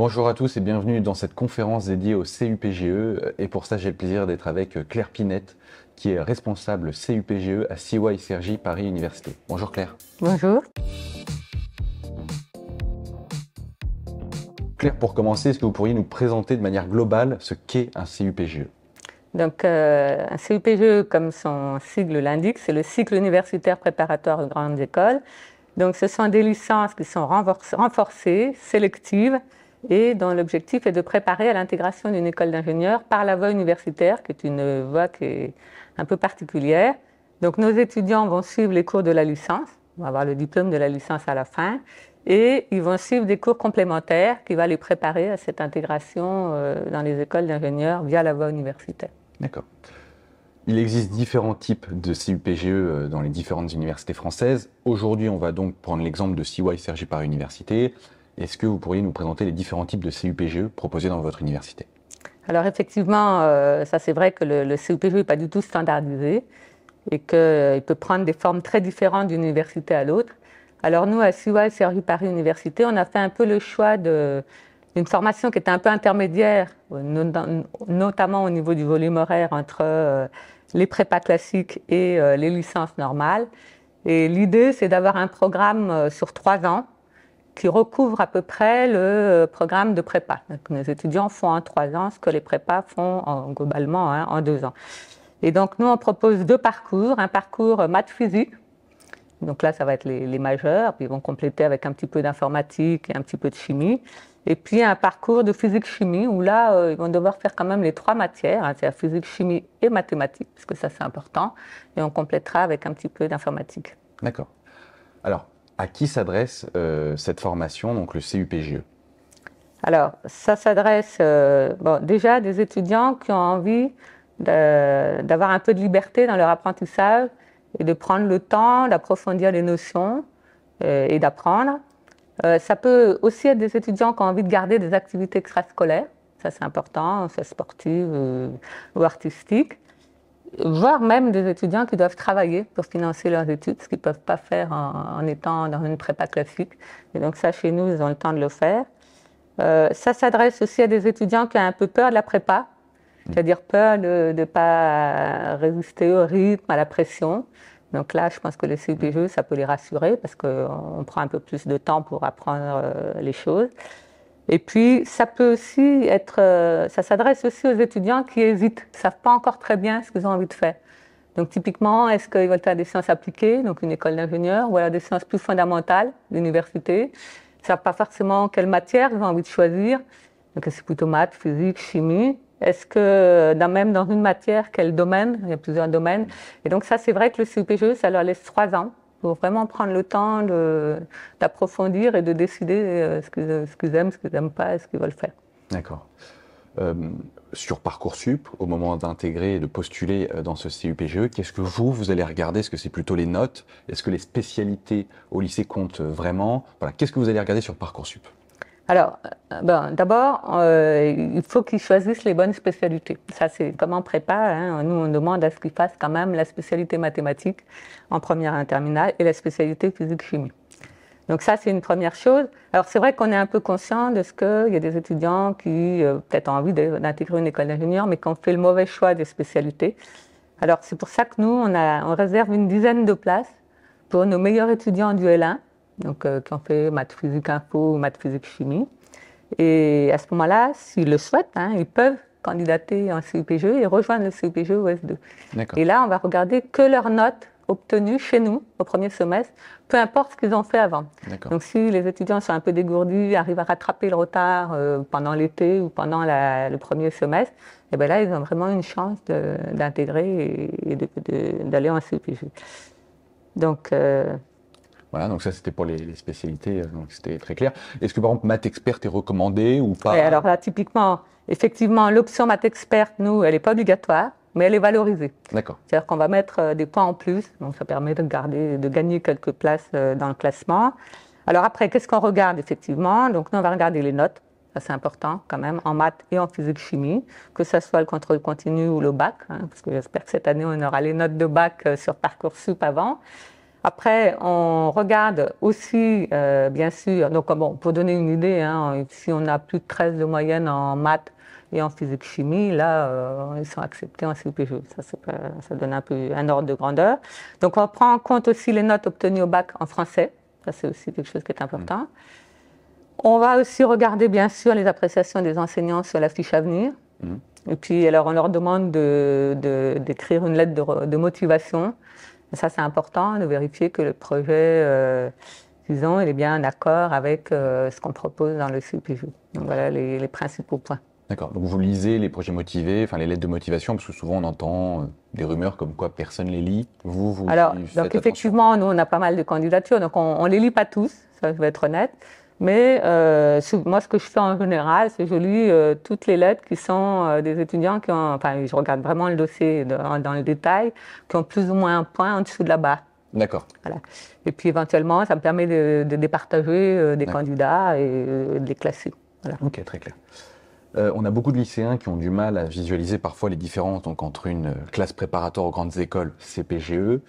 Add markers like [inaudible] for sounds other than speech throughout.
Bonjour à tous et bienvenue dans cette conférence dédiée au CUPGE. Et pour ça, j'ai le plaisir d'être avec euh, Claire Pinette, qui est responsable CUPGE à CYCRJ Paris Université. Bonjour Claire. Bonjour. Claire, pour commencer, est-ce que vous pourriez nous présenter de manière globale ce qu'est un CUPGE donc, euh, un CUPGE, comme son sigle l'indique, c'est le cycle universitaire préparatoire aux grandes écoles. Donc, ce sont des licences qui sont renforcées, sélectives, et dont l'objectif est de préparer à l'intégration d'une école d'ingénieurs par la voie universitaire, qui est une voie qui est un peu particulière. Donc nos étudiants vont suivre les cours de la licence, vont avoir le diplôme de la licence à la fin, et ils vont suivre des cours complémentaires qui vont les préparer à cette intégration euh, dans les écoles d'ingénieurs via la voie universitaire. D'accord. Il existe différents types de CUPGE euh, dans les différentes universités françaises. Aujourd'hui, on va donc prendre l'exemple de CY Sergi par université. Est-ce que vous pourriez nous présenter les différents types de CUPGE proposés dans votre université Alors effectivement, euh, ça c'est vrai que le, CUPGE n'est e pas du tout standardisé et qu'il euh, peut prendre des formes très différentes d'une université à l'autre. Alors nous, à CUA et Paris Université, on a fait un peu le choix d'une formation qui était un peu intermédiaire, notamment au niveau du volume horaire entre euh, les prépas classiques et les licences normales. Et l'idée, c'est d'avoir un programme sur trois ans, qui recouvre à peu près le euh, programme de prépa. nos étudiants font en trois ans ce que les prépas font globalement hein, en deux ans. Et donc, nous, on propose deux parcours. Un parcours euh, maths physique. Donc là, ça va être les, majeurs. Puis ils vont compléter avec un petit peu d'informatique et un petit peu de chimie. Et puis un parcours de physique-chimie où là, euh, ils vont devoir faire quand même les trois matières, hein, c'est-à-dire physique, chimie et mathématiques, parce que ça c'est important. Et on complétera avec un petit peu d'informatique. D'accord. Alors, à qui s'adresse euh, cette formation, donc le CUPGE Alors, ça s'adresse euh, bon, déjà à des étudiants qui ont envie d'avoir un peu de liberté dans leur apprentissage et de prendre le temps d'approfondir les notions euh, et d'apprendre. ça peut aussi être des étudiants qui ont envie de garder des activités extrascolaires, ça c'est important, soit sportif ou artistique voire même des étudiants qui doivent travailler pour financer leurs études, ce qu'ils ne peuvent pas faire en, étant dans une prépa classique. Et donc ça, chez nous, ils ont le temps de le faire. Euh, ça s'adresse aussi à des étudiants qui ont un peu peur de la prépa, c'est-à-dire peur de ne pas résister au rythme, à la pression. Donc là, je pense que les CPGE, ça peut les rassurer parce qu'on prend un peu plus de temps pour apprendre euh, les choses. Et puis, ça peut aussi être, euh, ça s'adresse aussi aux étudiants qui hésitent, ne savent pas encore très bien ce qu'ils ont envie de faire. Donc, typiquement, est-ce qu'ils veulent faire des sciences appliquées, donc une école d'ingénieur, ou alors des sciences plus fondamentales, l'université Ils ne savent pas forcément quelle matière ils ont envie de choisir. Donc, c'est plutôt maths, physique, chimie. Est-ce que, dans, même dans une matière, quel domaine Il y a plusieurs domaines. Et donc, ça, c'est vrai que le CPGE, ça leur laisse trois ans pour vraiment prendre le temps d'approfondir et de décider euh, ce qu'ils ce aiment, ce qu'ils n'aiment pas et ce qu'ils veulent faire. D'accord. Euh, sur Parcoursup, au moment d'intégrer et de postuler euh, dans ce CUPGE, qu'est-ce que vous, vous allez regarder Est-ce que c'est plutôt les notes Est-ce que les spécialités au lycée comptent vraiment voilà, Qu'est-ce que vous allez regarder sur Parcoursup alors, euh, ben, d'abord, euh, il faut qu'ils choisissent les bonnes spécialités. Ça, c'est comme en prépa. Hein. Nous, on demande à ce qu'ils fassent quand même la spécialité mathématique en première et en terminale et la spécialité physique-chimie. Donc ça, c'est une première chose. Alors c'est vrai qu'on est un peu conscient de ce qu'il y a des étudiants qui euh, peut-être ont envie d'intégrer une école d'ingénieur, mais qui ont fait le mauvais choix des spécialités. Alors c'est pour ça que nous, on, on réserve une dizaine de places pour nos meilleurs étudiants du L1 donc euh, qui ont fait maths physique info ou maths physique chimie. Et à ce moment-là, s'ils le souhaitent, hein, ils peuvent candidater en CUPGE et rejoindre le CUPGE OS2. Et là, on va regarder que leurs notes obtenues chez nous au premier semestre, peu importe ce qu'ils ont fait avant. Donc si les étudiants sont un peu dégourdis, arrivent à rattraper le retard euh, pendant l'été ou pendant la, le premier semestre, et eh bien là, ils ont vraiment une chance d'intégrer et d'aller en CUPGE. Donc, euh, voilà, donc ça, c'était pour les, spécialités, euh, donc c'était très clair. Est-ce que par exemple, maths experte est recommandé ou pas Alors là, typiquement, effectivement, l'option maths experte, nous, elle n'est pas obligatoire, mais elle est valorisée. D'accord. C'est-à-dire qu'on va mettre euh, des points en plus, donc ça permet de, garder, de gagner quelques places euh, dans le classement. Alors après, qu'est-ce qu'on regarde effectivement Donc nous, on va regarder les notes. ça, C'est important quand même en maths et en physique-chimie, que ce soit le contrôle continu ou le bac, hein, parce que j'espère que cette année on aura les notes de bac sur Parcoursup avant. Après, on regarde aussi, euh, bien sûr, donc euh, pour donner une idée, hein, si on a plus de 13 de moyenne en maths et en physique-chimie, là, euh, ils sont acceptés en CPJ, Ça, ça donne un peu un ordre de grandeur. Donc, on prend en compte aussi les notes obtenues au bac en français. Ça, c'est aussi quelque chose qui est important. Mm. On va aussi regarder, bien sûr, les appréciations des enseignants sur la fiche à venir. Mm. Et puis, alors, on leur demande d'écrire de, une lettre de motivation ça, c'est important de vérifier que le projet euh, disons, il est bien en accord avec euh, ce qu'on propose dans le CPJ. Donc voilà les, principaux points. D'accord. Donc vous lisez les projets motivés, enfin les lettres de motivation, parce que souvent on entend euh, des rumeurs comme quoi personne les lit. Vous, vous. Alors, donc effectivement, nous on a pas mal de candidatures, donc on, ne les lit pas tous. Ça, je vais être honnête. Mais euh, moi, ce que je fais en général, c'est que je lis euh, toutes les lettres qui sont euh, des étudiants qui ont, enfin, je regarde vraiment le dossier dans le détail, qui ont plus ou moins un point en dessous de la barre. D'accord. Et puis éventuellement, ça me permet de, départager des candidats et de les classer. Ok, très clair. on a beaucoup de lycéens qui ont du mal à visualiser parfois les différences entre une classe préparatoire aux grandes écoles CPGE,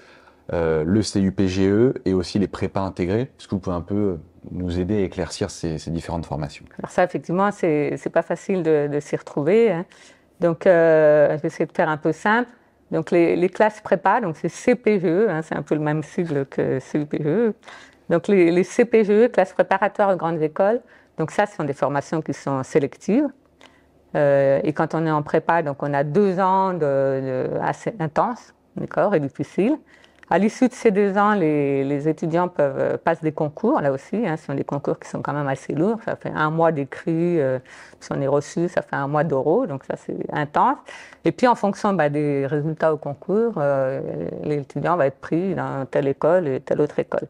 euh, le CUPGE et aussi les prépas intégrés Est-ce que vous pouvez un peu euh, nous aider à éclaircir ces, différentes formations Alors ça, effectivement, c'est n'est pas facile de, s'y retrouver. Hein. Donc, euh, je vais essayer de faire un peu simple. Donc, les, classes prépa, donc c'est CPGE, hein, c'est un peu le même sigle que CUPGE. Donc, les, CPGE, classes préparatoires aux grandes écoles, donc ça, ce sont des formations qui sont sélectives. Euh, et quand on est en prépa, donc on a deux ans assez intenses, d'accord, et difficiles. À l'issue de ces deux ans, les, étudiants peuvent, euh, passent des concours, là aussi. Hein. ce sont des concours qui sont quand même assez lourds. Ça fait un mois d'écrit, euh, si on est reçu, ça fait un mois d'oraux, donc ça c'est intense. Et puis en fonction bah, des résultats au concours, euh, l'étudiant va être pris dans telle école et telle autre école.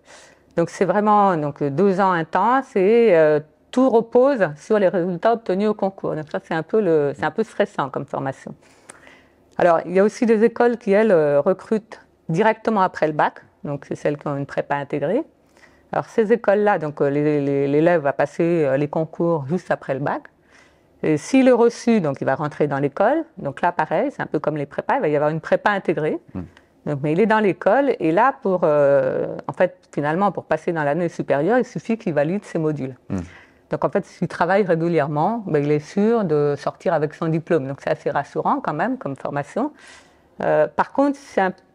Donc c'est vraiment donc, deux ans intenses et tout repose sur les résultats obtenus au concours. Donc ça c'est un, un peu stressant comme formation. Alors il y a aussi des écoles qui, elles, recrutent directement après le bac, donc c'est celles qui ont une prépa intégrée. Alors ces écoles-là, donc euh, l'élève va passer euh, les concours juste après le bac. Et s'il est reçu, donc il va rentrer dans l'école. Donc là, pareil, c'est un peu comme les prépas, il va y avoir une prépa intégrée. Mmh. mais il est dans l'école et là, pour, euh, en fait, finalement, pour passer dans l'année supérieure, il suffit qu'il valide ses modules. Mmh. Donc en fait, s'il travaille régulièrement, mais ben, il est sûr de sortir avec son diplôme. Donc c'est assez rassurant quand même comme formation. Euh, par contre,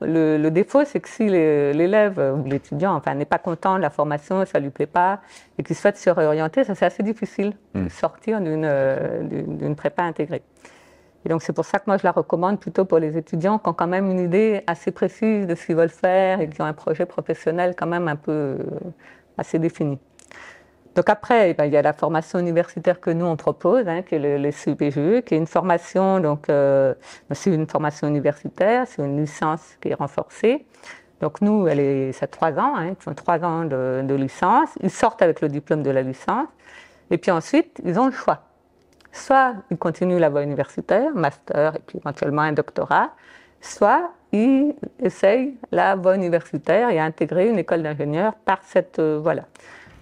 le, défaut, c'est que si l'élève ou l'étudiant n'est pas content de la formation, ça ne lui plaît pas, et qu'il souhaite se réorienter, ça c'est assez difficile de hmm. sortir euh, d'une prépa intégrée. Et donc c'est pour ça que moi je la recommande plutôt pour les étudiants qui ont quand même une idée assez précise de ce qu'ils veulent faire et qui ont un projet professionnel quand même un peu euh, assez défini. Donc après, eh ben, il y a la formation universitaire que nous on propose, hein, qui est le, le qui est une formation, donc euh, c'est une formation universitaire, c'est une licence qui est renforcée. Donc nous, elle est, ça trois ans, hein, ils ont trois ans de, licence. Ils sortent avec le diplôme de la licence, et puis ensuite ils ont le choix. Soit ils continuent la voie universitaire, master, et puis éventuellement un doctorat, soit ils essayent la voie universitaire et intégrer une école d'ingénieur par cette euh, voie-là.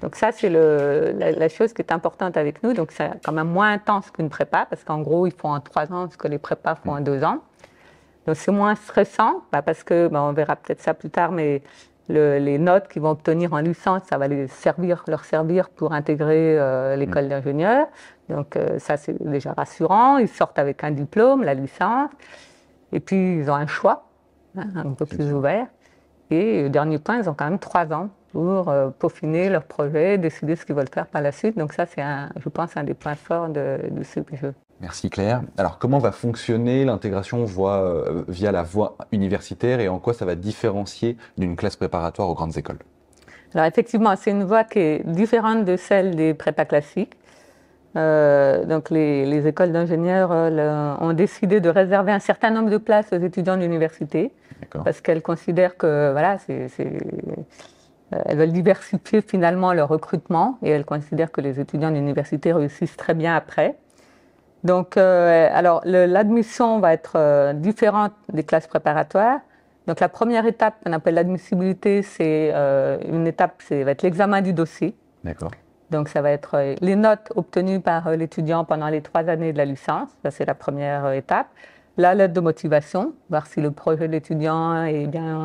Donc ça, c'est la, chose qui est importante avec nous. Donc c'est quand même moins intense qu'une prépa, parce qu'en gros, ils font en trois ans ce que les prépas font en mm. deux ans. Donc c'est moins stressant, bah parce que, bah on verra peut-être ça plus tard, mais les notes qu'ils vont obtenir en licence, ça va les servir, leur servir pour intégrer euh, l'école mm. d'ingénieur. Donc euh, ça, c'est déjà rassurant. Ils sortent avec un diplôme, la licence. Et puis, ils ont un choix hein, un peu plus ouvert. Et euh, dernier point, ils ont quand même trois ans pour euh, peaufiner leur projet, décider ce qu'ils veulent faire par la suite. Donc ça, c'est, je pense, un des points forts de, ce jeu. Merci Claire. Alors comment va fonctionner l'intégration euh, via la voie universitaire et en quoi ça va différencier d'une classe préparatoire aux grandes écoles Alors effectivement, c'est une voie qui est différente de celle des prépas classiques. Euh, donc les, écoles d'ingénieurs ont décidé de réserver un certain nombre de places aux étudiants de l'université parce qu'elles considèrent que voilà, c'est euh, elles veulent diversifier [laughs] finalement leur recrutement et elles considèrent que les étudiants d'université réussissent très bien après. Donc, euh, alors l'admission va être euh, différente des classes préparatoires. Donc, la première étape qu'on appelle l'admissibilité, c'est une étape, c'est va être l'examen du dossier. D'accord. Donc, ça va être les notes obtenues par l'étudiant pendant les trois années de la licence. Ça, c'est la première étape la lettre de motivation, voir si le projet de l'étudiant est bien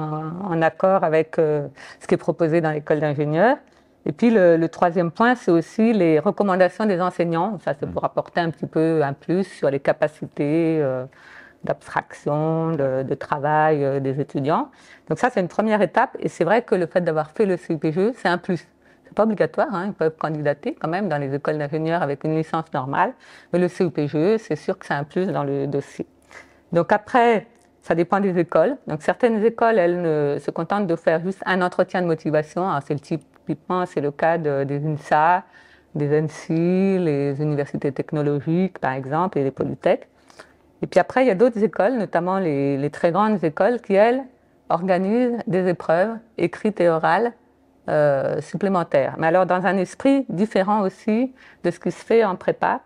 en accord avec euh, ce qui est proposé dans l'école d'ingénieur. Et puis le, troisième point, c'est aussi les recommandations des enseignants. Ça, c'est mm. pour apporter un petit peu un plus sur les capacités euh, d'abstraction, de, travail euh, des étudiants. Donc ça, c'est une première étape. Et c'est vrai que le fait d'avoir fait le CPGE, c'est un plus. C'est pas obligatoire, hein. ils peuvent candidater quand même dans les écoles d'ingénieurs avec une licence normale, mais le CUPGE, c'est sûr que c'est un plus dans le dossier. Donc après, ça dépend des écoles. Donc certaines écoles, elles se contentent de faire juste un entretien de motivation. Ah, c'est le typiquement, c'est le cas des INSA, des ENSI, les universités technologiques par exemple et les polytech. Et puis après, il y a d'autres écoles, notamment les, très grandes écoles, qui elles organisent des épreuves écrites et orales euh, supplémentaires. Mais alors dans un esprit différent aussi de ce qui se fait en prépa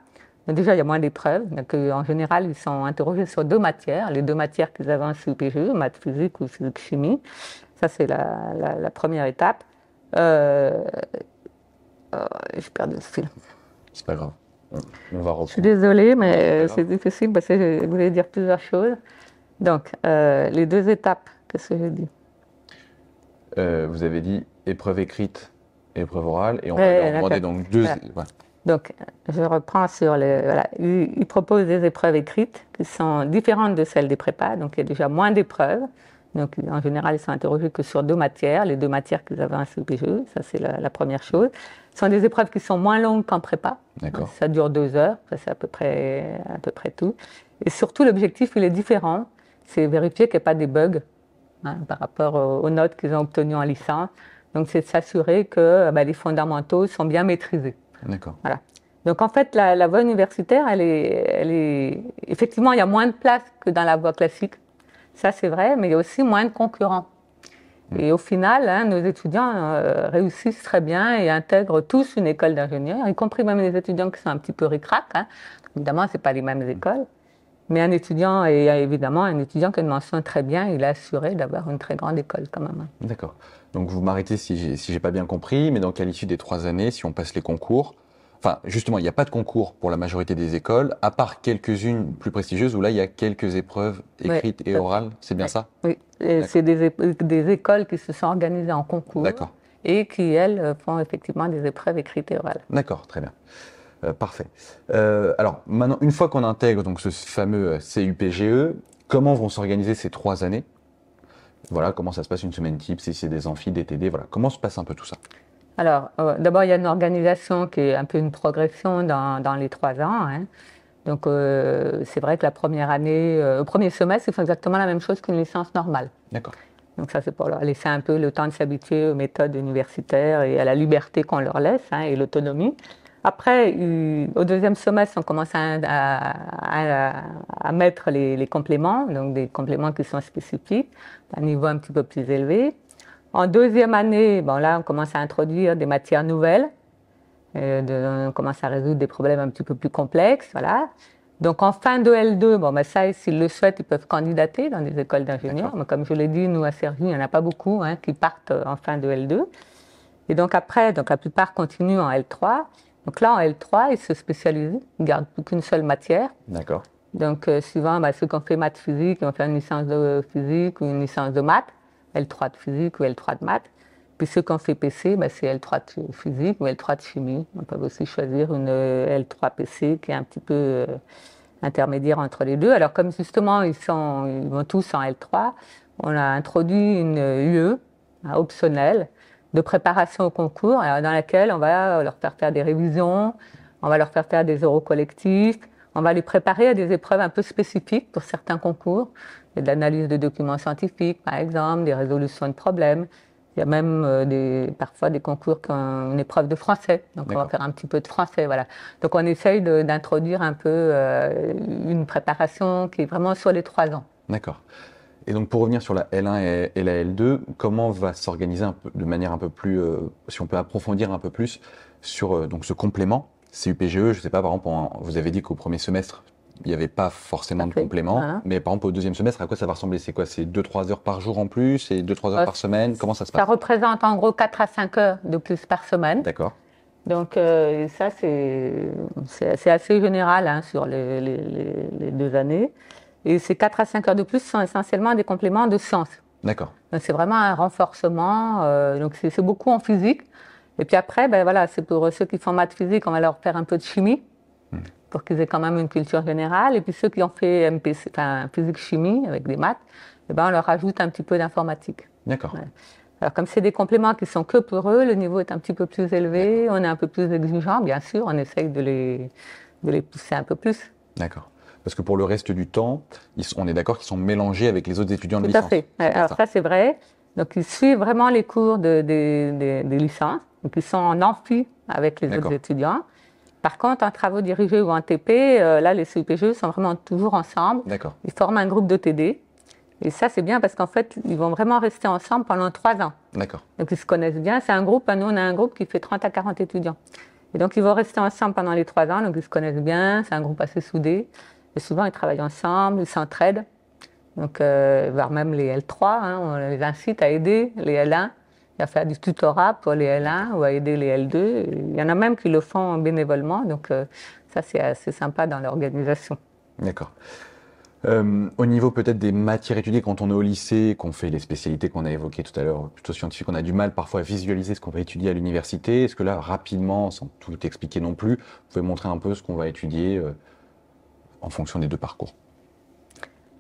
déjà, il y a moins d'épreuves. Euh, en général, ils sont interrogés sur deux matières, les deux matières qu'ils avaient en PGE, maths physique ou physique chimie. Ça, c'est la, première étape. Je euh, perds euh, J'ai le fil. C'est pas grave. On va reprendre. Je suis désolée, mais c'est difficile parce que je voulais dire plusieurs choses. Donc, les deux étapes, qu'est-ce que j'ai dit Vous avez dit épreuve écrite, épreuve orale, et on va leur demander donc deux. Donc, je reprends sur le. Voilà, ils proposent des épreuves écrites qui sont différentes de celles des prépas, donc il y a déjà moins d'épreuves. Donc, en général, ils sont interrogés que sur deux matières, les deux matières qu'ils avaient en CPGE, ça c'est la, première chose. Ce sont des épreuves qui sont moins longues qu'en prépa. D'accord. Ça dure deux heures, ça c'est à peu près, à peu près tout. Et surtout, l'objectif, il est différent. C'est vérifier qu'il n'y a pas des bugs hein, par rapport aux, notes qu'ils ont obtenues en licence. Donc, c'est de s'assurer que bah, les fondamentaux sont bien maîtrisés. D'accord. Voilà. Donc en fait, la, voie universitaire, elle est, elle est, effectivement, il y a moins de place que dans la voie classique. Ça, c'est vrai, mais il y a aussi moins de concurrents. Mm. Et au final, hein, nos étudiants euh, réussissent très bien et intègrent tous une école d'ingénieurs, y compris même les étudiants qui sont un petit peu ric hein. Évidemment, ce pas les mêmes écoles. Mais un étudiant, et évidemment, un étudiant qui a mentionne très bien, il est assuré d'avoir une très grande école quand même. Hein. D'accord. Donc vous m'arrêtez si j'ai si pas bien compris, mais donc à l'issue des trois années, si on passe les concours, enfin justement, il n'y a pas de concours pour la majorité des écoles, à part quelques-unes plus prestigieuses où là, il y a quelques épreuves écrites et orales, c'est bien ça Oui, c'est des, des, écoles qui se sont organisées en concours. Et qui, elles, font effectivement des épreuves écrites et orales. D'accord, très bien. Euh, parfait. Euh, alors maintenant, une fois qu'on intègre donc ce fameux euh, CUPGE, comment vont s'organiser ces trois années Voilà, comment ça se passe une semaine type, si c'est des amphis, des TD, voilà, comment se passe un peu tout ça Alors, d'abord, il y a une organisation qui est un peu une progression dans, les trois ans. Hein. Donc, c'est vrai que la première année, au premier semestre, ils font exactement la même chose qu'une licence normale. D'accord. Donc ça, c'est pour leur laisser un peu le temps de s'habituer aux méthodes universitaires et à la liberté qu'on leur laisse hein, et l'autonomie. Après, au deuxième semestre, on commence à, mettre les, compléments, donc des compléments qui sont spécifiques, à un niveau un petit peu plus élevé. En deuxième année, bon là, on commence à introduire des matières nouvelles, euh, on commence à résoudre des problèmes un petit peu plus complexes, voilà. Donc en fin de L2, bon, ben ça, s'ils le souhaitent, ils peuvent candidater dans des écoles d'ingénieurs. Mais comme je l'ai dit, nous à Cergy, il n'y en a pas beaucoup hein, qui partent euh, en fin de L2. Et donc après, donc la plupart continuent en L3. Donc là, en L3, ils se spécialisent, ils ne gardent plus qu'une seule matière. D'accord. Donc suivant euh, souvent, bah, ceux qui ont fait maths physique, ils vont faire une licence de physique ou une licence de maths, L3 de physique ou L3 de maths. Puis ceux qui ont fait PC, bah, c'est L3 de physique ou L3 de chimie. On peut aussi choisir une euh, L3 PC qui est un petit peu euh, intermédiaire entre les deux. Alors comme justement, ils, sont, ils vont tous en L3, on a introduit une UE, hein, optionnelle, de préparation au concours, euh, dans laquelle on va leur faire faire des révisions, on va leur faire faire des euros collectifs, on va les préparer à des épreuves un peu spécifiques pour certains concours, de l'analyse de documents scientifiques par exemple, des résolutions de problèmes. Il y a même euh, parfois des concours qui ont une épreuve de français, donc on va faire un petit peu de français, voilà. Donc on essaye d'introduire un peu euh, une préparation qui est vraiment sur les trois ans. D'accord. Et donc pour revenir sur la L1 et, la L2, comment va s'organiser de manière un peu plus, euh, si on peut approfondir un peu plus sur euh, donc ce complément CUPGE, je ne sais pas, par exemple, vous avez dit qu'au premier semestre, il n'y avait pas forcément de complément, mais par exemple au deuxième semestre, à quoi ça va ressembler C'est quoi C'est 2-3 heures par jour en plus C'est 2-3 heures euh, par semaine Comment ça se passe Ça représente en gros 4 à 5 heures de plus par semaine. D'accord. Donc ça, c'est assez général hein, sur les, les, deux années. Et ces 4 à 5 heures de plus sont essentiellement des compléments de sens. D'accord. C'est vraiment un renforcement. Euh, donc c'est beaucoup en physique. Et puis après, ben voilà, c'est pour ceux qui font maths physique, on va leur faire un peu de chimie hmm. pour qu'ils aient quand même une culture générale. Et puis ceux qui ont fait physique chimie avec des maths, eh ben on leur ajoute un petit peu d'informatique. D'accord. Alors comme c'est des compléments qui sont que pour eux, le niveau est un petit peu plus élevé, on est un peu plus exigeant, bien sûr, on essaye de les, de les pousser un peu plus. D'accord parce que pour le reste du temps, on est d'accord qu'ils sont mélangés avec les autres étudiants de licence. Tout à fait. Alors ça, c'est vrai. Donc ils suivent vraiment les cours des licences. Donc ils sont en amphi avec les autres étudiants. Par contre, en travaux dirigés ou en TP, euh, là, les CUPGE sont vraiment toujours ensemble. D'accord. Ils forment un groupe de TD. Et ça, c'est bien parce qu'en fait, ils vont vraiment rester ensemble pendant trois ans. D'accord. Donc, ils se connaissent bien. C'est un groupe. Hein. Nous, on a un groupe qui fait 30 à 40 étudiants. Et donc, ils vont rester ensemble pendant les trois ans. Donc, ils se connaissent bien. C'est un groupe assez soudé. Et souvent, ils travaillent ensemble, ils s'entraident. Donc, euh, voire même les L3, hein, on les incite à aider les L1 à faire du tutorat pour les L1 ou à aider les L2. Il y en a même qui le font bénévolement, donc euh, ça c'est assez sympa dans l'organisation. D'accord. Euh, au niveau peut-être des matières étudiées, quand on est au lycée, qu'on fait les spécialités qu'on a évoquées tout à l'heure, plutôt scientifiques, on a du mal parfois à visualiser ce qu'on va étudier à l'université. Est-ce que là, rapidement, sans tout expliquer non plus, vous pouvez montrer un peu ce qu'on va étudier en fonction des deux parcours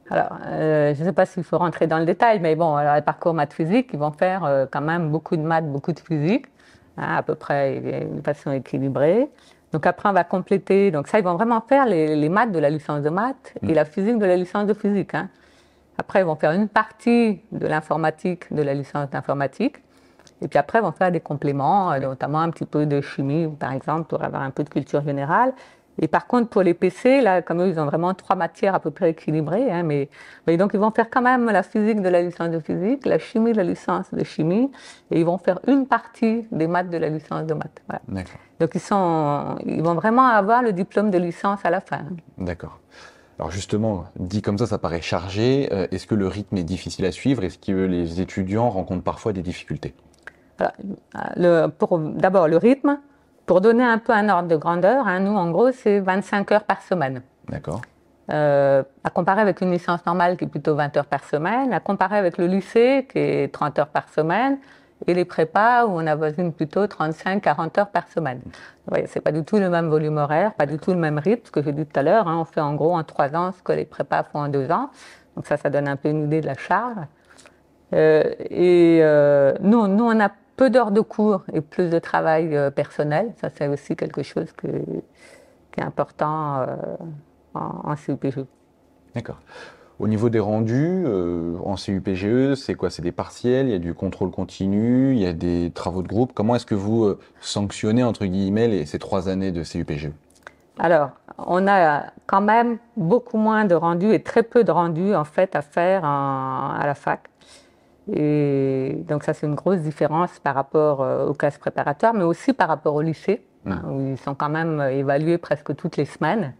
alors, euh, je ne sais pas s'il faut rentrer dans le détail, mais bon, alors, les parcours maths physique, ils vont faire euh, quand même beaucoup de maths, beaucoup de physique, hein, à peu près une façon équilibrée. Donc après, on va compléter. Donc ça, ils vont vraiment faire les, maths de la licence de maths et mm. la physique de la licence de physique. Hein. Après, ils vont faire une partie de l'informatique de la licence d'informatique. Et puis après, ils vont faire des compléments, euh, notamment un petit peu de chimie, par exemple, pour avoir un peu de culture générale. Et par contre, pour les PC, là, comme eux, ils ont vraiment trois matières à peu près équilibrées, hein, mais, donc ils vont faire quand même la physique de la licence de physique, la chimie de la licence de chimie, et ils vont faire une partie des maths de la licence de maths. Donc ils, sont, ils vont vraiment avoir le diplôme de licence à la fin. D'accord. Alors justement, dit comme ça, ça paraît chargé. Euh, est-ce que le rythme est difficile à suivre Est-ce que les étudiants rencontrent parfois des difficultés euh, D'abord, le rythme. Pour donner un peu un ordre de grandeur, hein, nous, en gros, c'est 25 heures par semaine. D'accord. Euh, à comparer avec une licence normale qui est plutôt 20 heures par semaine, à comparer avec le lycée qui est 30 heures par semaine, et les prépas où on avoisine plutôt 35-40 heures par semaine. voyez, c'est pas du tout le même volume horaire, pas du tout le même rythme, ce que j'ai dit tout à l'heure, hein, on fait en gros en 3 ans ce que les prépas font en 2 ans, donc ça, ça donne un peu une idée de la charge. Euh, et euh, nous, nous, on a peu d'heures de cours et plus de travail euh, personnel. Ça, c'est aussi quelque chose qui est important euh, en, CUPGE. D'accord. Au niveau des rendus, euh, en CUPGE, c'est quoi C'est des partiels, il y a du contrôle continu, il y a des travaux de groupe. Comment est-ce que vous sanctionnez, entre guillemets, ces trois années de CUPGE Alors, on a quand même beaucoup moins de rendus et très peu de rendus, en fait, à faire à la fac. Et donc ça, c'est une grosse différence par rapport euh, aux classes préparatoires, mais aussi par rapport au lycée, où ils sont quand même euh, évalués presque toutes les semaines.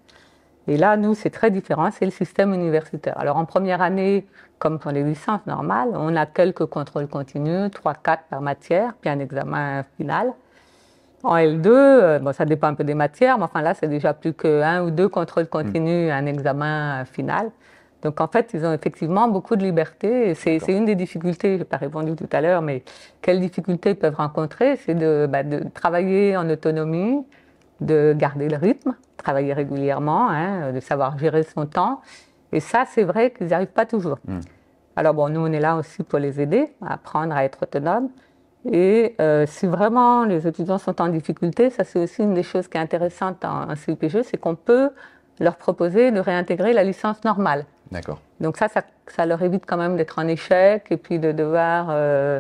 Et là, nous, c'est très différent, c'est le système universitaire. Alors en première année, comme pour les licences normales, on a quelques contrôles continus, 3-4 par matière, puis un examen final. En L2, euh, bon, ça dépend un peu des matières, mais enfin là, c'est déjà plus qu'un ou deux contrôles continus, et hmm. un examen final. Donc en fait, ils ont effectivement beaucoup de liberté. c'est, une des difficultés, je n'ai pas répondu tout à l'heure, mais quelles difficultés ils peuvent rencontrer C'est de, bah, travailler en autonomie, de garder le rythme, travailler régulièrement, hein, de savoir gérer son temps. Et ça, c'est vrai qu'ils n'y arrivent pas toujours. Hmm. Alors bon, nous, on est là aussi pour les aider à apprendre à être autonomes. Et euh, si vraiment les étudiants sont en difficulté, ça c'est aussi une des choses qui est intéressante en, en c'est qu'on peut leur proposer de réintégrer la licence normale. D'accord. Donc ça, ça, leur évite quand même d'être en échec et puis de devoir euh,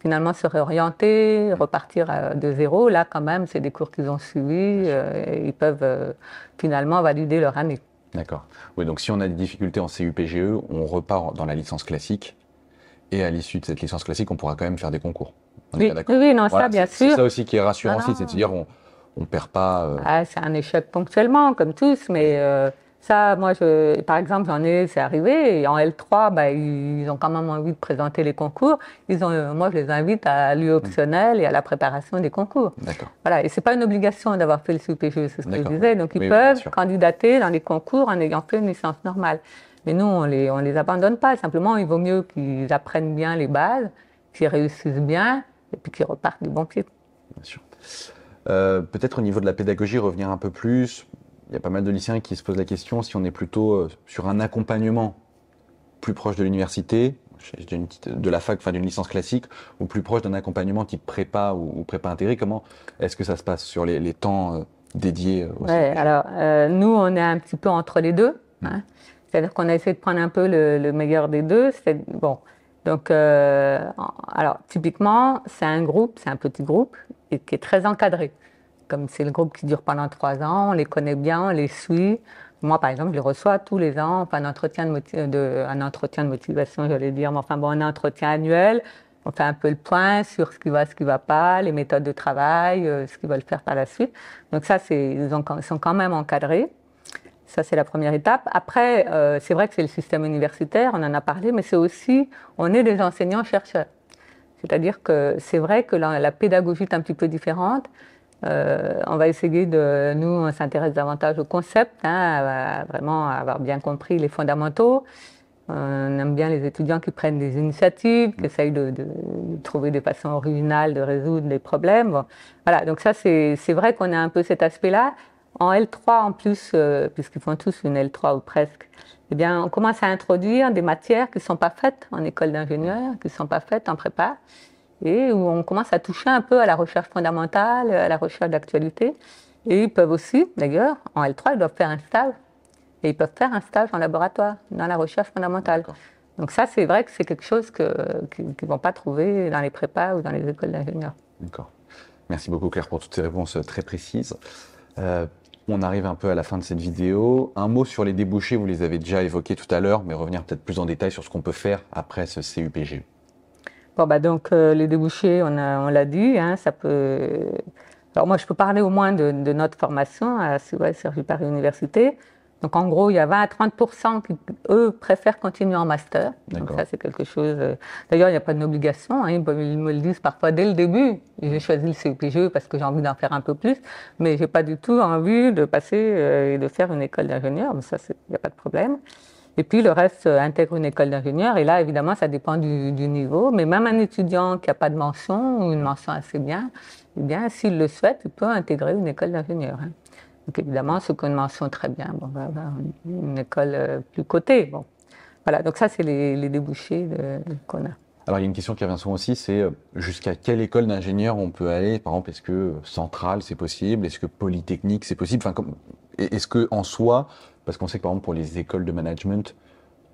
finalement se réorienter, repartir euh, de zéro. Là, quand même, c'est des cours qu'ils ont suivis. Euh, et ils peuvent finalement valider leur année. D'accord. Oui, donc si on a des difficultés en CUPGE, on repart dans la licence classique. Et à l'issue de cette licence classique, on pourra quand même faire des concours. oui, non, ça, bien sûr. C'est ça aussi qui est rassurant, ah. c'est de dire on ne perd pas. Ah, c'est un échec ponctuellement, comme tous, mais ça, moi, je, par exemple, j'en ai, c'est arrivé. Et en L3, bah, ils ont quand même envie de présenter les concours. Ils ont, euh, moi, je les invite à l'UE optionnel et à la préparation des concours. D'accord. Voilà. Et c'est pas une obligation d'avoir fait le CPGE, c'est ce que je disais. Donc, ils peuvent candidater dans les concours en ayant fait une licence normale. Mais nous, on les, on les abandonne pas. Simplement, il vaut mieux qu'ils apprennent bien les bases, qu'ils réussissent bien, et puis qu'ils repartent du bon pied. Bien sûr. Euh, peut-être au niveau de la pédagogie, revenir un peu plus il y a pas mal de lycéens qui se posent la question si on est plutôt euh, sur un accompagnement plus proche de l'université, de la fac, enfin d'une licence classique, ou plus proche d'un accompagnement type prépa ou, prépa intégré. Comment est-ce que ça se passe sur les, temps euh, dédiés euh, ouais, Alors, nous, on est un petit peu entre les deux. Hmm. Hein. C'est-à-dire qu'on a essayé de prendre un peu le, meilleur des deux. Bon. Donc, alors, typiquement, c'est un groupe, c'est un petit groupe, qui est très encadré comme c'est le groupe qui dure pendant trois ans, on les connaît bien, on les suit. Moi, par exemple, je les reçois tous les ans, enfin, un entretien de, un entretien de motivation, j'allais dire, mais enfin, bon, un entretien annuel. On fait un peu le point sur ce qui va, ce qui va pas, les méthodes de travail, euh, ce qu'ils veulent faire par la suite. Donc ça, ils, sont quand même encadrés. Ça, c'est la première étape. Après, euh, c'est vrai que c'est le système universitaire, on en a parlé, mais c'est aussi, on est des enseignants-chercheurs. C'est-à-dire que c'est vrai que la pédagogie est un petit peu différente. Euh, on va essayer de, nous, on s'intéresse davantage au concept, hein, à vraiment avoir bien compris les fondamentaux. On aime bien les étudiants qui prennent des initiatives, qui essayent de, trouver des façons originales de résoudre des problèmes. Voilà, donc ça, c'est vrai qu'on a un peu cet aspect-là. En L3, en plus, euh, puisqu'ils font tous une L3 ou presque, eh bien, on commence à introduire des matières qui ne sont pas faites en école d'ingénieur, qui ne sont pas faites en prépa et où on commence à toucher un peu à la recherche fondamentale, à la recherche d'actualité. Et ils peuvent aussi, d'ailleurs, en L3, ils doivent faire un stage. Et ils peuvent faire un stage en laboratoire, dans la recherche fondamentale. Donc ça, c'est vrai que c'est quelque chose que, qu'ils ne vont pas trouver dans les prépas ou dans les écoles d'ingénieurs. D'accord. Merci beaucoup Claire pour toutes ces réponses euh, très précises. Euh, on arrive un peu à la fin de cette vidéo. Un mot sur les débouchés, vous les avez déjà évoqués tout à l'heure, mais revenir peut-être plus en détail sur ce qu'on peut faire après ce CUPG. Bon, bah donc, euh, les débouchés, on, on l'a dit, hein, ça peut. Alors, moi, je peux parler au moins de, de notre formation à ouais, Sergi Paris Université. Donc, en gros, il y a 20 à 30 qui, eux, préfèrent continuer en master. Donc, ça, c'est quelque chose. Euh, d'ailleurs, il n'y a pas d'obligation. Hein. Ils me le disent parfois dès le début. J'ai choisi le CEPGE parce que j'ai envie d'en faire un peu plus, mais j'ai pas du tout envie de passer euh, et de faire une école d'ingénieur. Mais ça, il n'y a pas de problème. Et puis le reste euh, intègre une école d'ingénieur. Et là, évidemment, ça dépend du, niveau. Mais même un étudiant qui n'a pas de mention ou une mention assez bien, eh bien, s'il le souhaite, il peut intégrer une école d'ingénieur. Hein. Donc évidemment, ceux qui ont une mention très bien, bon, va une, école euh, plus cotée. Bon. Voilà, donc ça, c'est les, les, débouchés qu'on a. Alors, il y a une question qui revient souvent aussi, c'est euh, jusqu'à quelle école d'ingénieur on peut aller Par exemple, est-ce que Centrale, c'est possible Est-ce que Polytechnique, c'est possible enfin, Est-ce que en soi, parce qu'on sait que par exemple pour les écoles de management,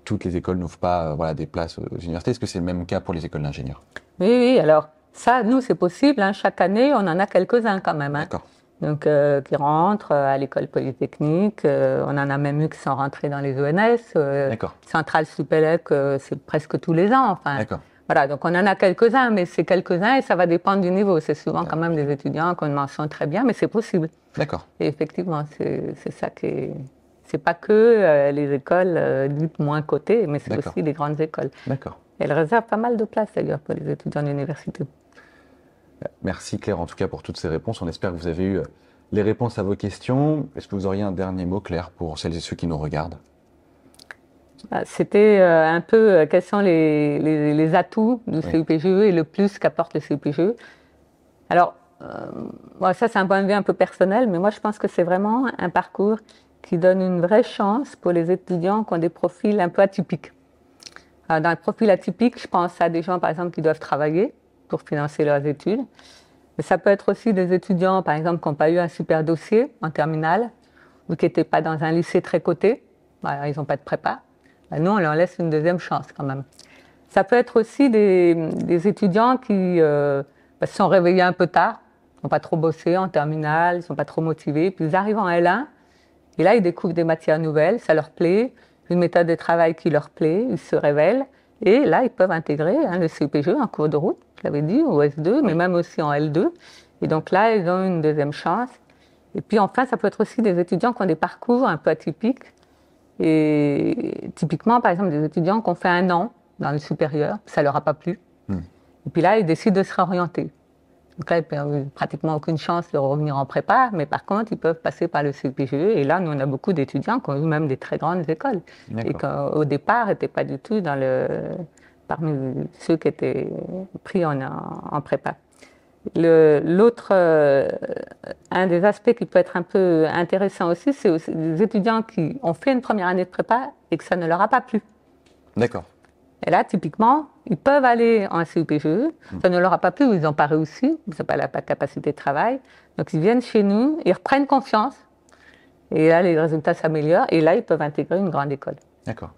toutes les écoles n'ouvrent pas euh, voilà, des places aux universités. Est-ce que c'est le même cas pour les écoles d'ingénieurs Oui, oui, alors ça, nous, c'est possible. Hein. Chaque année, on en a quelques-uns quand même. Hein. D'accord. Donc, euh, qui rentrent euh, à l'école polytechnique. on en a même eu qui sont rentrés dans les ONS. E D'accord. Centrale Supélec, c'est presque tous les ans. Enfin, D'accord. Voilà, donc on en a quelques-uns, mais c'est quelques-uns et ça va dépendre du niveau. C'est souvent quand même des étudiants qu'on mentionne très bien, mais c'est possible. D'accord. Et effectivement, c'est ça qui est, n'est pas que euh, les écoles euh, du moins cotées, mais c'est aussi des grandes écoles. D'accord. Elles réservent pas mal de place d'ailleurs pour les étudiants d'université. Euh, merci Claire en tout cas pour toutes ces réponses. On espère que vous avez eu les réponses à vos questions. Est-ce que vous auriez un dernier mot Claire pour celles et ceux qui nous regardent bah, c'était un peu quels sont les, les, atouts du CUPGE et le plus qu'apporte le CUPGE. Alors, ça c'est un point de vue un peu personnel, mais moi je pense que c'est vraiment un parcours qui donne une vraie chance pour les étudiants qui ont des profils un peu atypiques. Euh, dans le profil atypique, je pense à des gens, par exemple, qui doivent travailler pour financer leurs études. Mais ça peut être aussi des étudiants, par exemple, qui n'ont pas eu un super dossier en terminale ou qui n'étaient pas dans un lycée très coté. Bah, ils n'ont pas de prépa. Bah, nous, on leur laisse une deuxième chance quand même. Ça peut être aussi des, étudiants qui euh, bah, se sont réveillés un peu tard, n'ont pas trop bossé en terminale, ils sont pas trop motivés. Puis ils arrivent en L1 et là, ils découvrent des matières nouvelles, ça leur plaît, une méthode de travail qui leur plaît, ils se révèlent. Et là, ils peuvent intégrer un hein, le CPGE en cours de route, je l'avais dit, au S2, mais même aussi en L2. Et donc là, ils ont une deuxième chance. Et puis enfin, ça peut être aussi des étudiants qui ont des parcours un peu atypiques. Et typiquement, par exemple, des étudiants qui ont fait un an dans le supérieur, ça leur a pas plu. Hmm. Et puis là, ils décident de se réorienter. Donc là, ils n'ont pratiquement aucune chance de revenir en prépa, mais par contre, ils peuvent passer par le CPGE. Et là, nous, on a beaucoup d'étudiants qui ont eu même des très grandes écoles. Et qui, au départ, n'étaient pas du tout dans le, parmi ceux qui étaient pris en, en prépa. L'autre, euh, un des aspects qui peut être un peu intéressant aussi, c'est les étudiants qui ont fait une première année de prépa et que ça ne leur a pas plu. D'accord. Et là, typiquement, ils peuvent aller en CUPGE, ça ne leur a pas plu, ils n'ont pas réussi, ils n'ont pas la capacité de travail. Donc ils viennent chez nous, ils reprennent confiance, et là les résultats s'améliorent, et là ils peuvent intégrer une grande école. D'accord.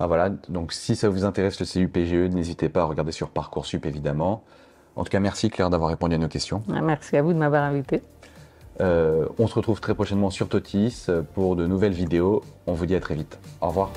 Ben voilà, donc si ça vous intéresse le CUPGE, n'hésitez pas à regarder sur Parcoursup évidemment. En tout cas, merci Claire d'avoir répondu à nos questions. Ah, merci à vous de m'avoir invité. Euh, on se retrouve très prochainement sur Totis pour de nouvelles vidéos. On vous dit à très vite. Au revoir.